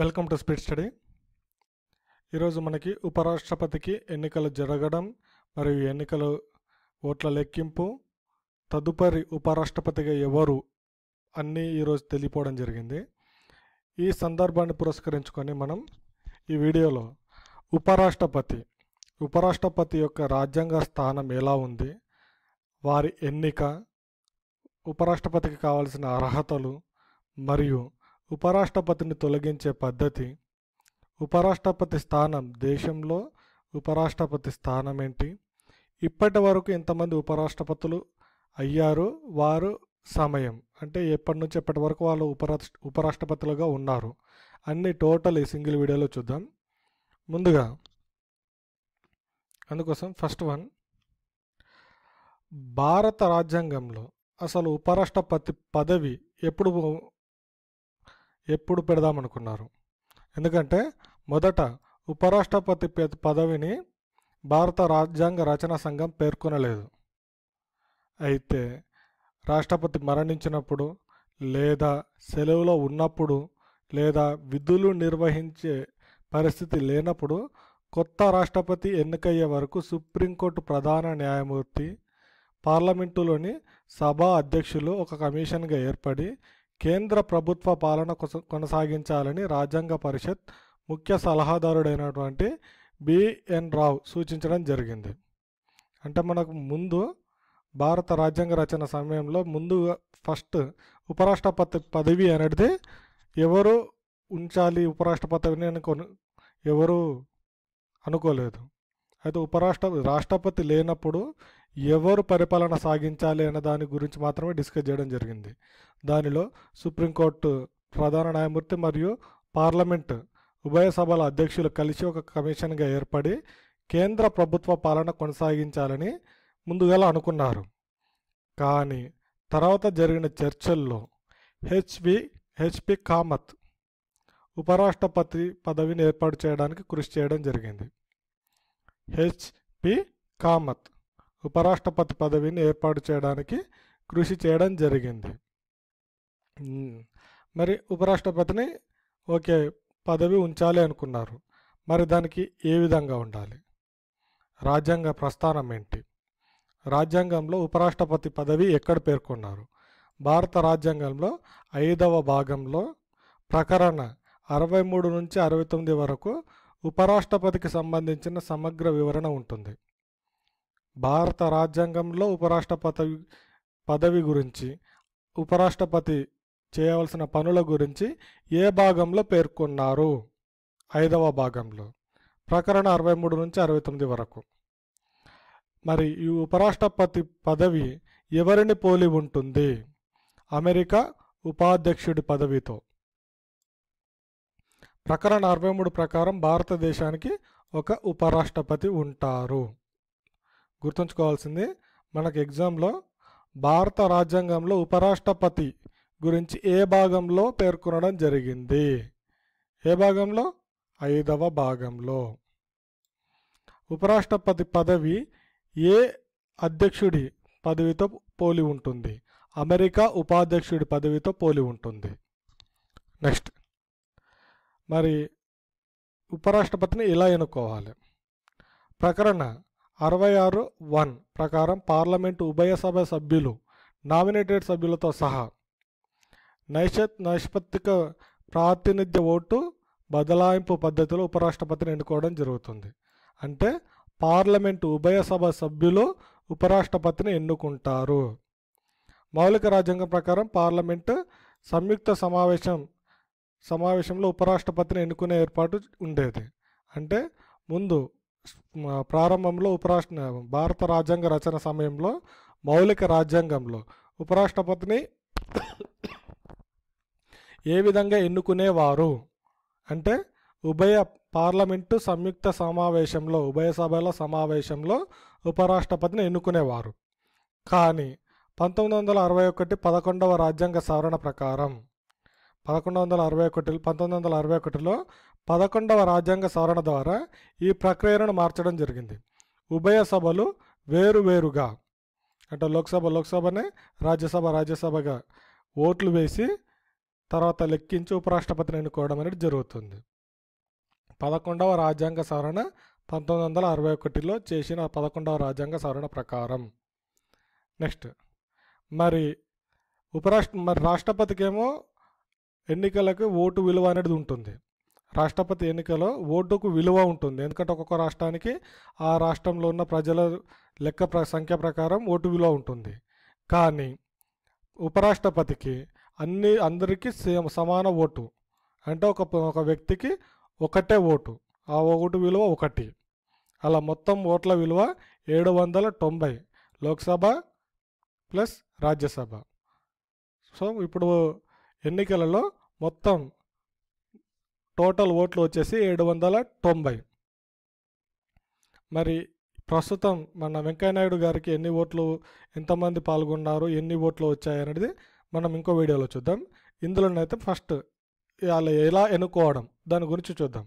welcome to speed study ఈరోజు మనకి ఉపరాష్ట్రపతికి ఎన్నికలు జరగడం మరియు ఎన్నికలు ఓట్ల లెక్కింపు తదుపరి ఉపరాష్ట్రపతిగా ఎవరు అన్నీ ఈరోజు తెలియపోవడం జరిగింది ఈ సందర్భాన్ని పురస్కరించుకొని మనం ఈ వీడియోలో ఉపరాష్ట్రపతి ఉపరాష్ట్రపతి యొక్క రాజ్యాంగ స్థానం ఎలా ఉంది వారి ఎన్నిక ఉపరాష్ట్రపతికి కావాల్సిన అర్హతలు మరియు ఉపరాష్ట్రపతిని తొలగించే పద్ధతి ఉపరాష్ట్రపతి స్థానం దేశంలో ఉపరాష్ట్రపతి స్థానం ఏంటి ఇప్పటి వరకు ఎంతమంది ఉపరాష్ట్రపతులు అయ్యారు వారు సమయం అంటే ఎప్పటి నుంచి ఎప్పటి వరకు వాళ్ళు ఉపరాష్ట్ర ఉపరాష్ట్రపతులుగా ఉన్నారు అన్ని టోటల్ ఈ సింగిల్ వీడియోలో చూద్దాం ముందుగా అందుకోసం ఫస్ట్ వన్ భారత రాజ్యాంగంలో అసలు ఉపరాష్ట్రపతి పదవి ఎప్పుడు ఎప్పుడు పెడదామనుకున్నారు ఎందుకంటే మొదట ఉపరాష్ట్రపతి పదవిని భారత రాజ్యాంగ రచనా సంఘం పేర్కొనలేదు అయితే రాష్ట్రపతి మరణించినప్పుడు లేదా సెలవులో ఉన్నప్పుడు లేదా విధులు నిర్వహించే పరిస్థితి లేనప్పుడు కొత్త రాష్ట్రపతి ఎన్నికయ్యే వరకు సుప్రీంకోర్టు ప్రధాన న్యాయమూర్తి పార్లమెంటులోని సభా అధ్యక్షులు ఒక కమిషన్గా ఏర్పడి కేంద్ర ప్రభుత్వ పాలన కొనసాగించాలని రాజ్యాంగ పరిషత్ ముఖ్య సలహాదారుడైనటువంటి బిఎన్ రావు సూచించడం జరిగింది అంటే మనకు ముందు భారత రాజ్యాంగ రచన సమయంలో ముందు ఫస్ట్ ఉపరాష్ట్రపతి పదవి అనేది ఎవరు ఉంచాలి ఉపరాష్ట్రపతిని కొను ఎవరు అనుకోలేదు అయితే ఉపరాష్ట్ర రాష్ట్రపతి లేనప్పుడు ఎవరు పరిపాలన సాగించాలి అనే దాని గురించి మాత్రమే డిస్కస్ చేయడం జరిగింది దానిలో సుప్రీంకోర్టు ప్రధాన న్యాయమూర్తి మరియు పార్లమెంట్ ఉభయ సభల అధ్యక్షులు కలిసి ఒక కమిషన్గా ఏర్పడి కేంద్ర ప్రభుత్వ పాలన కొనసాగించాలని ముందుగా అనుకున్నారు కానీ తర్వాత జరిగిన చర్చల్లో హెచ్పి హెచ్పి కామత్ ఉపరాష్ట్రపతి పదవిని ఏర్పాటు చేయడానికి కృషి చేయడం జరిగింది హెచ్పి కామత్ ఉపరాష్ట్రపతి పదవిని ఏర్పాటు చేయడానికి కృషి చేయడం జరిగింది మరి ఉపరాష్ట్రపతిని ఓకే పదవి ఉంచాలి అనుకున్నారు మరి దానికి ఏ విధంగా ఉండాలి రాజ్యాంగ ప్రస్థానం ఏంటి రాజ్యాంగంలో ఉపరాష్ట్రపతి పదవి ఎక్కడ పేర్కొన్నారు భారత రాజ్యాంగంలో ఐదవ భాగంలో ప్రకరణ అరవై మూడు నుంచి అరవై తొమ్మిది వరకు ఉపరాష్ట్రపతికి సంబంధించిన సమగ్ర వివరణ ఉంటుంది భారత రాజ్యాంగంలో ఉపరాష్ట్రపతి పదవి గురించి ఉపరాష్ట్రపతి చేయవలసిన పనుల గురించి ఏ భాగంలో పేర్కొన్నారు ఐదవ భాగంలో ప్రకరణ అరవై మూడు నుంచి అరవై తొమ్మిది వరకు మరి ఈ ఉపరాష్ట్రపతి పదవి ఎవరిని పోలి ఉంటుంది అమెరికా ఉపాధ్యక్షుడి పదవితో ప్రకరణ అరవై మూడు ప్రకారం భారతదేశానికి ఒక ఉపరాష్ట్రపతి ఉంటారు గుర్తుంచుకోవాల్సింది మనకు ఎగ్జామ్లో భారత రాజ్యాంగంలో ఉపరాష్ట్రపతి గురించి ఏ భాగంలో పేర్కొనడం జరిగింది ఏ భాగంలో ఐదవ భాగంలో ఉపరాష్ట్రపతి పదవి ఏ అధ్యక్షుడి పదవితో పోలి ఉంటుంది అమెరికా ఉపాధ్యక్షుడి పదవితో పోలి ఉంటుంది నెక్స్ట్ మరి ఉపరాష్ట్రపతిని ఇలా ఎన్నుకోవాలి ప్రకరణ అరవై ఆరు వన్ ప్రకారం పార్లమెంటు ఉభయ సభ సభ్యులు నామినేటెడ్ సభ్యులతో సహా నైషత్ నైష్పత్తిక ప్రాతినిధ్య ఓటు బదలాయింపు పద్ధతిలో ఉపరాష్ట్రపతిని ఎన్నుకోవడం జరుగుతుంది అంటే పార్లమెంటు ఉభయ సభ సభ్యులు ఉపరాష్ట్రపతిని ఎన్నుకుంటారు మౌలిక రాజ్యాంగం ప్రకారం పార్లమెంటు సంయుక్త సమావేశం సమావేశంలో ఉపరాష్ట్రపతిని ఎన్నుకునే ఏర్పాటు ఉండేది అంటే ముందు ప్రారంభంలో ఉపరాష్ట్ర భారత రాజ్యాంగ రచన సమయంలో మౌలిక రాజ్యాంగంలో ఉపరాష్ట్రపతిని ఏ విధంగా ఎన్నుకునేవారు అంటే ఉభయ పార్లమెంటు సంయుక్త సమావేశంలో ఉభయ సభల సమావేశంలో ఉపరాష్ట్రపతిని ఎన్నుకునేవారు కానీ పంతొమ్మిది వందల అరవై ఒకటి పదకొండవ రాజ్యాంగ సవరణ ప్రకారం పదకొండు వందల అరవై ఒకటి పంతొమ్మిది వందల అరవై ఒకటిలో పదకొండవ రాజ్యాంగ సవరణ ద్వారా ఈ ప్రక్రియను మార్చడం జరిగింది ఉభయ సభలు వేరువేరుగా అంటే లోక్సభ లోక్సభనే రాజ్యసభ రాజ్యసభగా ఓట్లు వేసి తర్వాత లెక్కించి ఉపరాష్ట్రపతిని ఎన్నుకోవడం అనేది జరుగుతుంది పదకొండవ రాజ్యాంగ సవరణ పంతొమ్మిది వందల అరవై ఒకటిలో చేసిన పదకొండవ రాజ్యాంగ సవరణ ప్రకారం నెక్స్ట్ మరి ఉపరాష్ట్ర మరి రాష్ట్రపతికేమో ఎన్నికలకు ఓటు విలువ అనేది ఉంటుంది రాష్ట్రపతి ఎన్నికలో ఓటుకు విలువ ఉంటుంది ఎందుకంటే ఒక్కొక్క రాష్ట్రానికి ఆ రాష్ట్రంలో ఉన్న ప్రజల లెక్క సంఖ్య ప్రకారం ఓటు విలువ ఉంటుంది కానీ ఉపరాష్ట్రపతికి అన్ని అందరికీ సేమ్ సమాన ఓటు అంటే ఒక ఒక వ్యక్తికి ఒకటే ఓటు ఆ ఓటు విలువ ఒకటి అలా మొత్తం ఓట్ల విలువ ఏడు వందల తొంభై లోక్సభ ప్లస్ రాజ్యసభ సో ఇప్పుడు ఎన్నికలలో మొత్తం టోటల్ ఓట్లు వచ్చేసి ఏడు వందల తొంభై మరి ప్రస్తుతం మన వెంకయ్యనాయుడు గారికి ఎన్ని ఓట్లు ఎంతమంది పాల్గొన్నారు ఎన్ని ఓట్లు వచ్చాయనేది మనం ఇంకో వీడియోలో చూద్దాం ఇందులోనైతే ఫస్ట్ వాళ్ళు ఎలా ఎన్నుకోవడం దాని గురించి చూద్దాం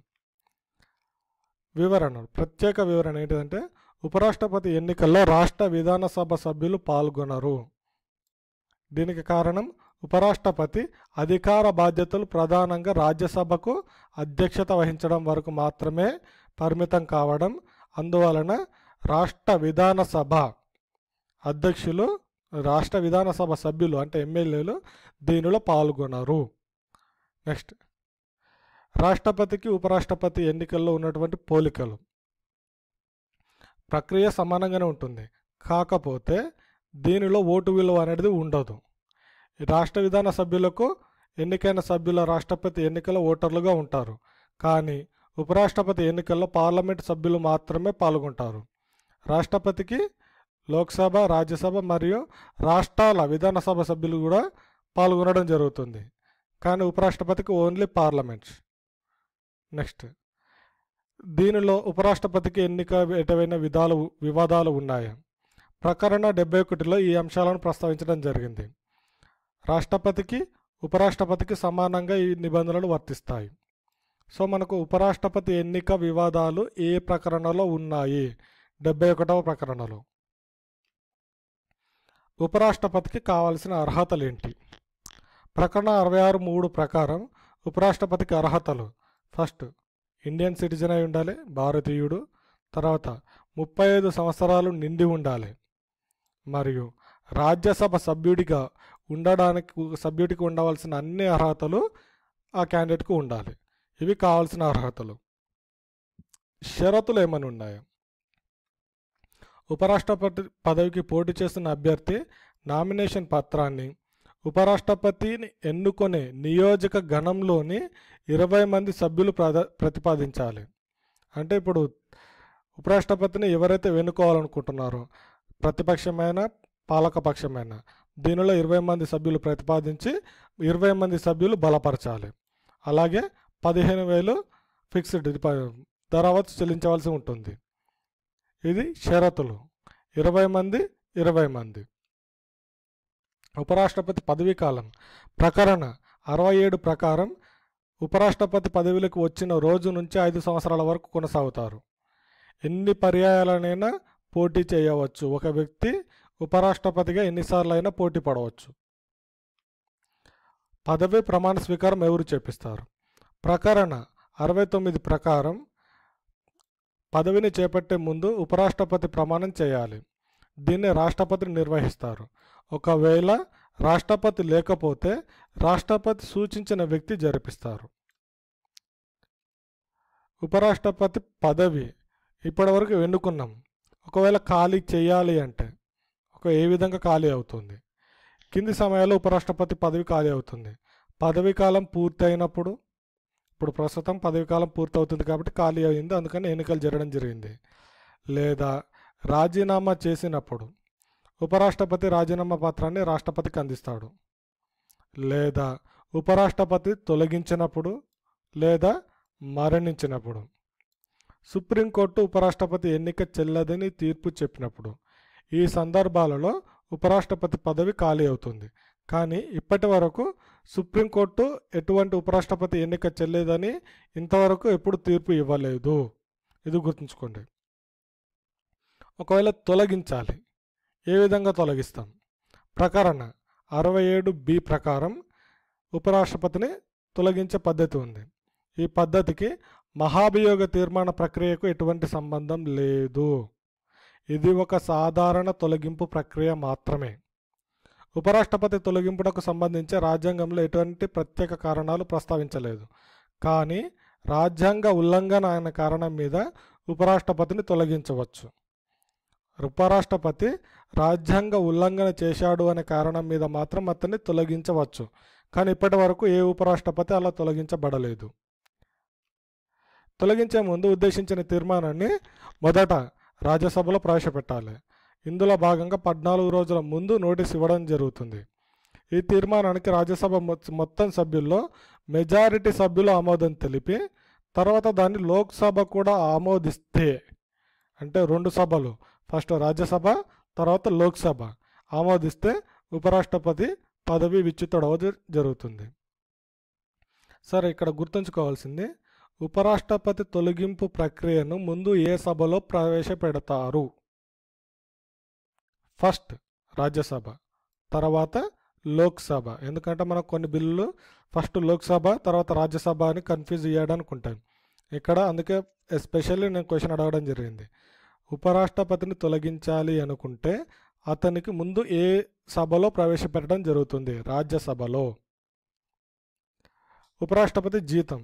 వివరణ ప్రత్యేక వివరణ ఏంటిదంటే ఉపరాష్ట్రపతి ఎన్నికల్లో రాష్ట్ర విధానసభ సభ్యులు పాల్గొనరు దీనికి కారణం ఉపరాష్ట్రపతి అధికార బాధ్యతలు ప్రధానంగా రాజ్యసభకు అధ్యక్షత వహించడం వరకు మాత్రమే పరిమితం కావడం అందువలన రాష్ట్ర విధానసభ అధ్యక్షులు రాష్ట్ర విధానసభ సభ్యులు అంటే ఎమ్మెల్యేలు దీనిలో పాల్గొనరు నెక్స్ట్ రాష్ట్రపతికి ఉపరాష్ట్రపతి ఎన్నికల్లో ఉన్నటువంటి పోలికలు ప్రక్రియ సమానంగానే ఉంటుంది కాకపోతే దీనిలో ఓటు విలువ అనేది ఉండదు రాష్ట్ర విధాన సభ్యులకు ఎన్నికైన సభ్యుల రాష్ట్రపతి ఎన్నికల ఓటర్లుగా ఉంటారు కానీ ఉపరాష్ట్రపతి ఎన్నికల్లో పార్లమెంట్ సభ్యులు మాత్రమే పాల్గొంటారు రాష్ట్రపతికి లోక్సభ రాజ్యసభ మరియు రాష్ట్రాల విధానసభ సభ్యులు కూడా పాల్గొనడం జరుగుతుంది కానీ ఉపరాష్ట్రపతికి ఓన్లీ పార్లమెంట్స్ నెక్స్ట్ దీనిలో ఉపరాష్ట్రపతికి ఎన్నిక ఎటవైన విధాలు వివాదాలు ఉన్నాయి ప్రకరణ డెబ్బై ఒకటిలో ఈ అంశాలను ప్రస్తావించడం జరిగింది రాష్ట్రపతికి ఉపరాష్ట్రపతికి సమానంగా ఈ నిబంధనలు వర్తిస్తాయి సో మనకు ఉపరాష్ట్రపతి ఎన్నిక వివాదాలు ఏ ప్రకరణలో ఉన్నాయి డెబ్బై ఒకటవ ప్రకరణలో ఉపరాష్ట్రపతికి కావాల్సిన అర్హతలు ఏంటి ప్రకరణ అరవై ఆరు మూడు ప్రకారం ఉపరాష్ట్రపతికి అర్హతలు ఫస్ట్ ఇండియన్ సిటిజన్ అయి ఉండాలి భారతీయుడు తర్వాత ముప్పై ఐదు సంవత్సరాలు నిండి ఉండాలి మరియు రాజ్యసభ సభ్యుడిగా ఉండడానికి సభ్యుడికి ఉండవలసిన అన్ని అర్హతలు ఆ క్యాండిడేట్కు ఉండాలి ఇవి కావాల్సిన అర్హతలు షరతులు ఏమైనా ఉన్నాయా ఉపరాష్ట్రపతి పదవికి పోటీ చేస్తున్న అభ్యర్థి నామినేషన్ పత్రాన్ని ఉపరాష్ట్రపతిని ఎన్నుకునే నియోజక గణంలోని ఇరవై మంది సభ్యులు ప్రతిపాదించాలి అంటే ఇప్పుడు ఉపరాష్ట్రపతిని ఎవరైతే వెన్నుకోవాలనుకుంటున్నారో ప్రతిపక్షమైన పాలకపక్షమైన దీనిలో ఇరవై మంది సభ్యులు ప్రతిపాదించి ఇరవై మంది సభ్యులు బలపరచాలి అలాగే పదిహేను వేలు ఫిక్స్డ్ తర్వాత చెల్లించవలసి ఉంటుంది ఇది షరతులు ఇరవై మంది ఇరవై మంది ఉపరాష్ట్రపతి పదవీ కాలం ప్రకరణ అరవై ఏడు ప్రకారం ఉపరాష్ట్రపతి పదవిలకు వచ్చిన రోజు నుంచి ఐదు సంవత్సరాల వరకు కొనసాగుతారు ఎన్ని పర్యాయాలనైనా పోటీ చేయవచ్చు ఒక వ్యక్తి ఉపరాష్ట్రపతిగా ఎన్నిసార్లు అయినా పోటీ పడవచ్చు పదవి ప్రమాణ స్వీకారం ఎవరు చేపిస్తారు ప్రకరణ అరవై తొమ్మిది ప్రకారం పదవిని చేపట్టే ముందు ఉపరాష్ట్రపతి ప్రమాణం చేయాలి దీన్ని రాష్ట్రపతి నిర్వహిస్తారు ఒకవేళ రాష్ట్రపతి లేకపోతే రాష్ట్రపతి సూచించిన వ్యక్తి జరిపిస్తారు ఉపరాష్ట్రపతి పదవి ఇప్పటివరకు ఎన్నుకున్నాం ఒకవేళ ఖాళీ చేయాలి అంటే ఒక ఏ విధంగా ఖాళీ అవుతుంది కింది సమయాల్లో ఉపరాష్ట్రపతి పదవి ఖాళీ అవుతుంది పదవీకాలం కాలం పూర్తయినప్పుడు ఇప్పుడు ప్రస్తుతం పదవి కాలం అవుతుంది కాబట్టి ఖాళీ అయింది అందుకని ఎన్నికలు జరగడం జరిగింది లేదా రాజీనామా చేసినప్పుడు ఉపరాష్ట్రపతి రాజీనామా పత్రాన్ని రాష్ట్రపతికి అందిస్తాడు లేదా ఉపరాష్ట్రపతి తొలగించినప్పుడు లేదా మరణించినప్పుడు సుప్రీంకోర్టు ఉపరాష్ట్రపతి ఎన్నిక చెల్లదని తీర్పు చెప్పినప్పుడు ఈ సందర్భాలలో ఉపరాష్ట్రపతి పదవి ఖాళీ అవుతుంది కానీ ఇప్పటి వరకు సుప్రీంకోర్టు ఎటువంటి ఉపరాష్ట్రపతి ఎన్నిక చెల్లేదని ఇంతవరకు ఎప్పుడు తీర్పు ఇవ్వలేదు ఇది గుర్తుంచుకోండి ఒకవేళ తొలగించాలి ఏ విధంగా తొలగిస్తాం ప్రకరణ అరవై ఏడు బి ప్రకారం ఉపరాష్ట్రపతిని తొలగించే పద్ధతి ఉంది ఈ పద్ధతికి మహాభియోగ తీర్మాన ప్రక్రియకు ఎటువంటి సంబంధం లేదు ఇది ఒక సాధారణ తొలగింపు ప్రక్రియ మాత్రమే ఉపరాష్ట్రపతి తొలగింపునకు సంబంధించి రాజ్యాంగంలో ఎటువంటి ప్రత్యేక కారణాలు ప్రస్తావించలేదు కానీ రాజ్యాంగ ఉల్లంఘన అయిన కారణం మీద ఉపరాష్ట్రపతిని తొలగించవచ్చు ఉపరాష్ట్రపతి రాజ్యాంగ ఉల్లంఘన చేశాడు అనే కారణం మీద మాత్రం అతన్ని తొలగించవచ్చు కానీ ఇప్పటి వరకు ఏ ఉపరాష్ట్రపతి అలా తొలగించబడలేదు తొలగించే ముందు ఉద్దేశించిన తీర్మానాన్ని మొదట రాజ్యసభలో ప్రవేశపెట్టాలి ఇందులో భాగంగా పద్నాలుగు రోజుల ముందు నోటీస్ ఇవ్వడం జరుగుతుంది ఈ తీర్మానానికి రాజ్యసభ మొత్తం సభ్యుల్లో మెజారిటీ సభ్యులు ఆమోదం తెలిపి తర్వాత దాన్ని లోక్సభ కూడా ఆమోదిస్తే అంటే రెండు సభలు ఫస్ట్ రాజ్యసభ తర్వాత లోక్సభ ఆమోదిస్తే ఉపరాష్ట్రపతి పదవి విచ్యుతడవ జరుగుతుంది సరే ఇక్కడ గుర్తుంచుకోవాల్సింది ఉపరాష్ట్రపతి తొలగింపు ప్రక్రియను ముందు ఏ సభలో ప్రవేశపెడతారు ఫస్ట్ రాజ్యసభ తర్వాత లోక్సభ ఎందుకంటే మనకు కొన్ని బిల్లులు ఫస్ట్ లోక్సభ తర్వాత రాజ్యసభ అని కన్ఫ్యూజ్ చేయడానికి ఉంటాయి ఇక్కడ అందుకే ఎస్పెషల్లీ నేను క్వశ్చన్ అడగడం జరిగింది ఉపరాష్ట్రపతిని తొలగించాలి అనుకుంటే అతనికి ముందు ఏ సభలో ప్రవేశపెట్టడం జరుగుతుంది రాజ్యసభలో ఉపరాష్ట్రపతి జీతం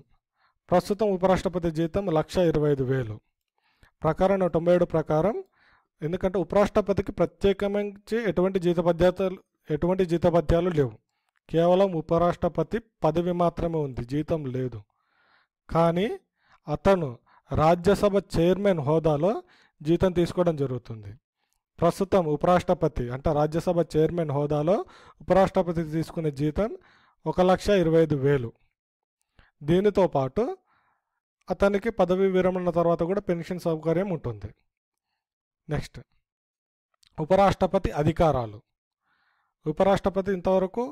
ప్రస్తుతం ఉపరాష్ట్రపతి జీతం లక్ష ఇరవై ఐదు వేలు ప్రకారం తొంభై ఏడు ప్రకారం ఎందుకంటే ఉపరాష్ట్రపతికి ప్రత్యేకమించి ఎటువంటి జీతపద్యాలు ఎటువంటి జీతపద్యాలు లేవు కేవలం ఉపరాష్ట్రపతి పదవి మాత్రమే ఉంది జీతం లేదు కానీ అతను రాజ్యసభ చైర్మన్ హోదాలో జీతం తీసుకోవడం జరుగుతుంది ప్రస్తుతం ఉపరాష్ట్రపతి అంటే రాజ్యసభ చైర్మన్ హోదాలో ఉపరాష్ట్రపతి తీసుకునే జీతం ఒక లక్ష ఇరవై ఐదు వేలు దీనితో పాటు అతనికి పదవీ విరమణ తర్వాత కూడా పెన్షన్ సౌకర్యం ఉంటుంది నెక్స్ట్ ఉపరాష్ట్రపతి అధికారాలు ఉపరాష్ట్రపతి ఇంతవరకు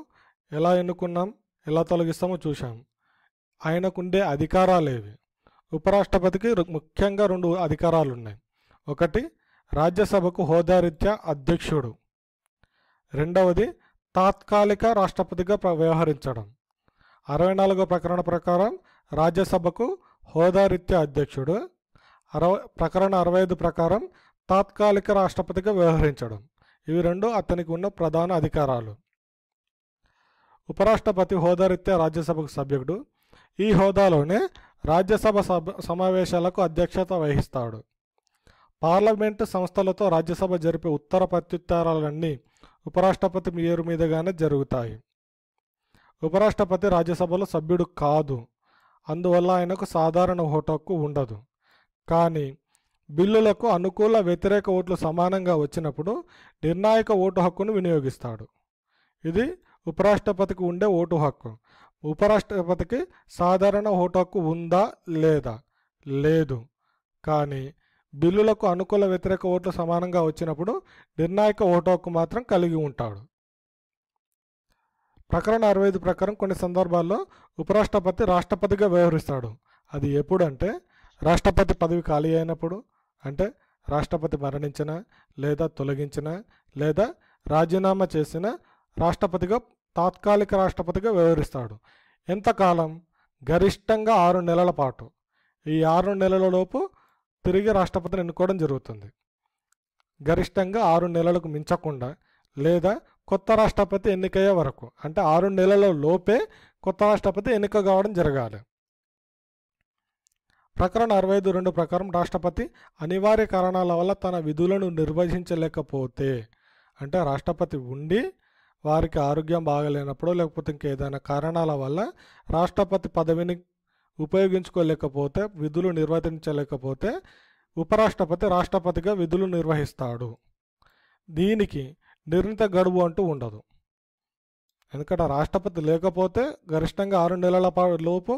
ఎలా ఎన్నుకున్నాం ఎలా తొలగిస్తామో చూసాం ఆయనకుండే ఏవి ఉపరాష్ట్రపతికి ముఖ్యంగా రెండు అధికారాలు ఉన్నాయి ఒకటి రాజ్యసభకు హోదారీత్యా అధ్యక్షుడు రెండవది తాత్కాలిక రాష్ట్రపతిగా వ్యవహరించడం అరవై నాలుగో ప్రకరణ ప్రకారం రాజ్యసభకు హోదారీత్యా అధ్యక్షుడు అరవై ప్రకరణ అరవై ఐదు ప్రకారం తాత్కాలిక రాష్ట్రపతిగా వ్యవహరించడం ఇవి రెండు అతనికి ఉన్న ప్రధాన అధికారాలు ఉపరాష్ట్రపతి హోదారీత్యా రాజ్యసభకు సభ్యుడు ఈ హోదాలోనే రాజ్యసభ సభ సమావేశాలకు అధ్యక్షత వహిస్తాడు పార్లమెంటు సంస్థలతో రాజ్యసభ జరిపే ఉత్తర ప్రత్యుత్తరాలన్నీ ఉపరాష్ట్రపతి మేరు మీదుగానే జరుగుతాయి ఉపరాష్ట్రపతి రాజ్యసభలో సభ్యుడు కాదు అందువల్ల ఆయనకు సాధారణ ఓటు హక్కు ఉండదు కానీ బిల్లులకు అనుకూల వ్యతిరేక ఓట్లు సమానంగా వచ్చినప్పుడు నిర్ణాయక ఓటు హక్కును వినియోగిస్తాడు ఇది ఉపరాష్ట్రపతికి ఉండే ఓటు హక్కు ఉపరాష్ట్రపతికి సాధారణ ఓటు హక్కు ఉందా లేదా లేదు కానీ బిల్లులకు అనుకూల వ్యతిరేక ఓట్లు సమానంగా వచ్చినప్పుడు నిర్ణాయక ఓటు హక్కు మాత్రం కలిగి ఉంటాడు ప్రకరణ అరవై ఐదు ప్రకారం కొన్ని సందర్భాల్లో ఉపరాష్ట్రపతి రాష్ట్రపతిగా వ్యవహరిస్తాడు అది ఎప్పుడంటే రాష్ట్రపతి పదవి ఖాళీ అయినప్పుడు అంటే రాష్ట్రపతి మరణించిన లేదా తొలగించిన లేదా రాజీనామా చేసిన రాష్ట్రపతిగా తాత్కాలిక రాష్ట్రపతిగా వ్యవహరిస్తాడు ఎంతకాలం గరిష్టంగా ఆరు నెలల పాటు ఈ ఆరు నెలలలోపు తిరిగి రాష్ట్రపతిని ఎన్నుకోవడం జరుగుతుంది గరిష్టంగా ఆరు నెలలకు మించకుండా లేదా కొత్త రాష్ట్రపతి ఎన్నికయ్యే వరకు అంటే ఆరు నెలల లోపే కొత్త రాష్ట్రపతి ఎన్నిక కావడం జరగాలి ప్రకరణ అరవై ఐదు రెండు ప్రకారం రాష్ట్రపతి అనివార్య కారణాల వల్ల తన విధులను నిర్వహించలేకపోతే అంటే రాష్ట్రపతి ఉండి వారికి ఆరోగ్యం బాగలేనప్పుడు లేకపోతే ఇంకేదైనా కారణాల వల్ల రాష్ట్రపతి పదవిని ఉపయోగించుకోలేకపోతే విధులు నిర్వర్తించలేకపోతే ఉపరాష్ట్రపతి రాష్ట్రపతిగా విధులు నిర్వహిస్తాడు దీనికి నిర్ణీత గడువు అంటూ ఉండదు ఎందుకంటే రాష్ట్రపతి లేకపోతే గరిష్టంగా ఆరు నెలల లోపు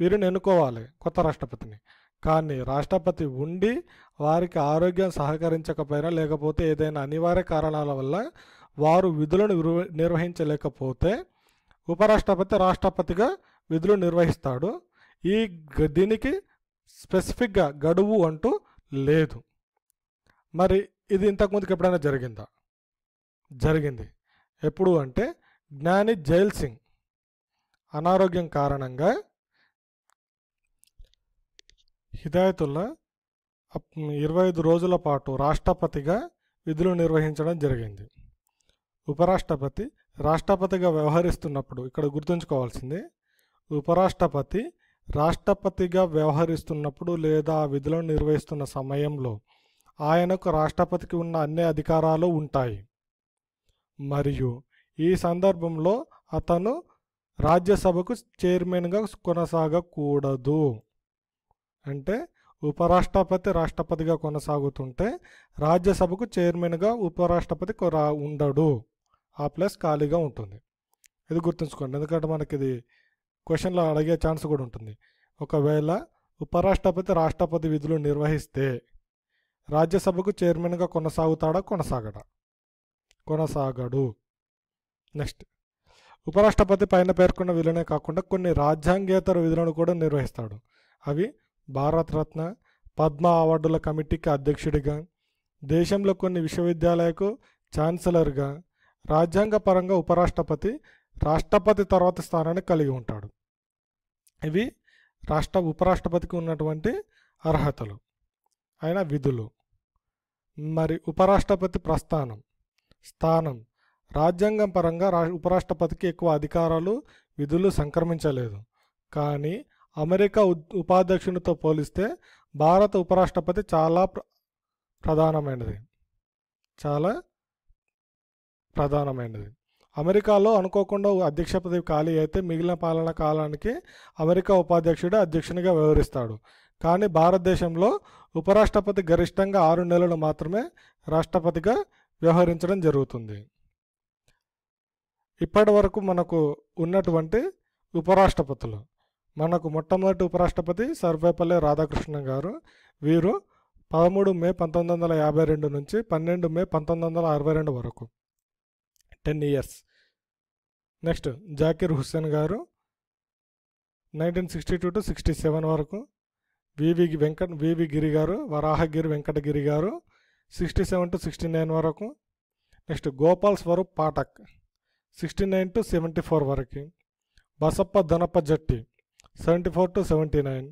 వీరిని ఎన్నుకోవాలి కొత్త రాష్ట్రపతిని కానీ రాష్ట్రపతి ఉండి వారికి ఆరోగ్యం సహకరించకపోయినా లేకపోతే ఏదైనా అనివార్య కారణాల వల్ల వారు విధులను నిర్వహించలేకపోతే ఉపరాష్ట్రపతి రాష్ట్రపతిగా విధులు నిర్వహిస్తాడు ఈ దీనికి స్పెసిఫిక్గా గడువు అంటూ లేదు మరి ఇది ఇంతకుముందుకు ఎప్పుడైనా జరిగిందా జరిగింది ఎప్పుడు అంటే జ్ఞాని జైల్ సింగ్ అనారోగ్యం కారణంగా హిదాయతుల్లా ఇరవై ఐదు రోజుల పాటు రాష్ట్రపతిగా విధులు నిర్వహించడం జరిగింది ఉపరాష్ట్రపతి రాష్ట్రపతిగా వ్యవహరిస్తున్నప్పుడు ఇక్కడ గుర్తుంచుకోవాల్సింది ఉపరాష్ట్రపతి రాష్ట్రపతిగా వ్యవహరిస్తున్నప్పుడు లేదా విధులను నిర్వహిస్తున్న సమయంలో ఆయనకు రాష్ట్రపతికి ఉన్న అన్ని అధికారాలు ఉంటాయి మరియు ఈ సందర్భంలో అతను రాజ్యసభకు చైర్మన్గా కొనసాగకూడదు అంటే ఉపరాష్ట్రపతి రాష్ట్రపతిగా కొనసాగుతుంటే రాజ్యసభకు చైర్మన్గా ఉపరాష్ట్రపతి ఉండడు ఆ ప్లేస్ ఖాళీగా ఉంటుంది ఇది గుర్తుంచుకోండి ఎందుకంటే మనకి ఇది క్వశ్చన్లో అడిగే ఛాన్స్ కూడా ఉంటుంది ఒకవేళ ఉపరాష్ట్రపతి రాష్ట్రపతి విధులు నిర్వహిస్తే రాజ్యసభకు చైర్మన్గా కొనసాగుతాడా కొనసాగడా కొనసాగడు నెక్స్ట్ ఉపరాష్ట్రపతి పైన పేర్కొన్న విధులనే కాకుండా కొన్ని రాజ్యాంగేతర విధులను కూడా నిర్వహిస్తాడు అవి భారతరత్న పద్మ అవార్డుల కమిటీకి అధ్యక్షుడిగా దేశంలో కొన్ని విశ్వవిద్యాలయకు ఛాన్సలర్గా రాజ్యాంగపరంగా ఉపరాష్ట్రపతి రాష్ట్రపతి తర్వాత స్థానాన్ని కలిగి ఉంటాడు ఇవి రాష్ట్ర ఉపరాష్ట్రపతికి ఉన్నటువంటి అర్హతలు ఆయన విధులు మరి ఉపరాష్ట్రపతి ప్రస్థానం స్థానం రాజ్యాంగం పరంగా రా ఉపరాష్ట్రపతికి ఎక్కువ అధికారాలు విధులు సంక్రమించలేదు కానీ అమెరికా ఉపాధ్యక్షునితో పోలిస్తే భారత ఉపరాష్ట్రపతి చాలా ప్రధానమైనది చాలా ప్రధానమైనది అమెరికాలో అనుకోకుండా అధ్యక్ష పదవి ఖాళీ అయితే మిగిలిన పాలన కాలానికి అమెరికా ఉపాధ్యక్షుడే అధ్యక్షునిగా వ్యవహరిస్తాడు కానీ భారతదేశంలో ఉపరాష్ట్రపతి గరిష్టంగా ఆరు నెలలు మాత్రమే రాష్ట్రపతిగా వ్యవహరించడం జరుగుతుంది ఇప్పటి వరకు మనకు ఉన్నటువంటి ఉపరాష్ట్రపతులు మనకు మొట్టమొదటి ఉపరాష్ట్రపతి సర్వేపల్లి రాధాకృష్ణ గారు వీరు పదమూడు మే పంతొమ్మిది వందల యాభై రెండు నుంచి పన్నెండు మే పంతొమ్మిది వందల అరవై రెండు వరకు ten years next Zakir Hussain గారు nineteen sixty two to sixty seven వరకు వివి వెంకట వివి గిరి గారు వరాహగిరి వెంకటగిరి గారు sixty seven to sixty nine వరకు next Gopal Swarup Pathak sixty nine to seventy four వరకు Basappa Danappa Jatti seventy four to seventy nine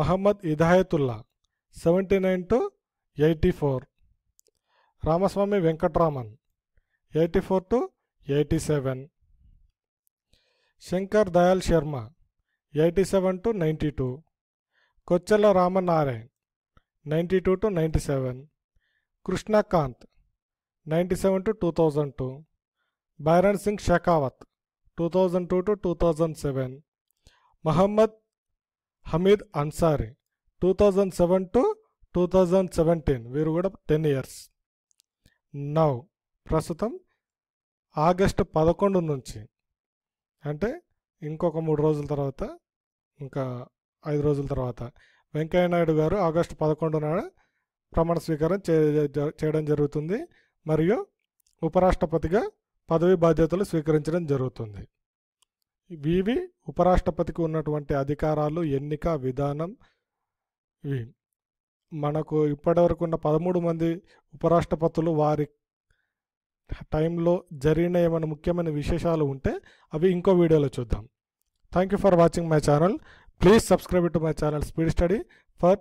Mohammad Hidayatullah seventy nine to eighty four Ramaswamy Venkataraman eighty four to eighty seven Shankar Dayal Sharma eighty seven to ninety two Kocheril Ramanarayan ninety two to ninety seven Krishan Kant ninety seven to two thousand two Bhairon Singh Shekhawat two thousand two to two thousand seven Mohammad Hamid Ansari two thousand seven to two thousand seventeen వీరు కూడా ten years now ప్రస్తుతం August పదకొండు నుంచి అంటే ఇంకొక మూడు రోజుల తర్వాత ఇంకా ఐదు రోజుల తర్వాత వెంకయ్య నాయుడు గారు ఆగస్టు పదకొండు నాడు ప్రమాణ స్వీకారం చేయడం జరుగుతుంది మరియు ఉపరాష్ట్రపతిగా పదవి బాధ్యతలు స్వీకరించడం జరుగుతుంది వివి ఉపరాష్ట్రపతికి ఉన్నటువంటి అధికారాలు ఎన్నిక విధానం ఇవి మనకు ఇప్పటివరకు ఉన్న పదమూడు మంది ఉపరాష్ట్రపతులు వారి టైంలో జరిగిన ఏమైనా ముఖ్యమైన విశేషాలు ఉంటే అవి ఇంకో వీడియోలో చూద్దాం thank you for watching my channel please subscribe to my channel speed study for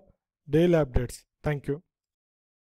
daily updates thank you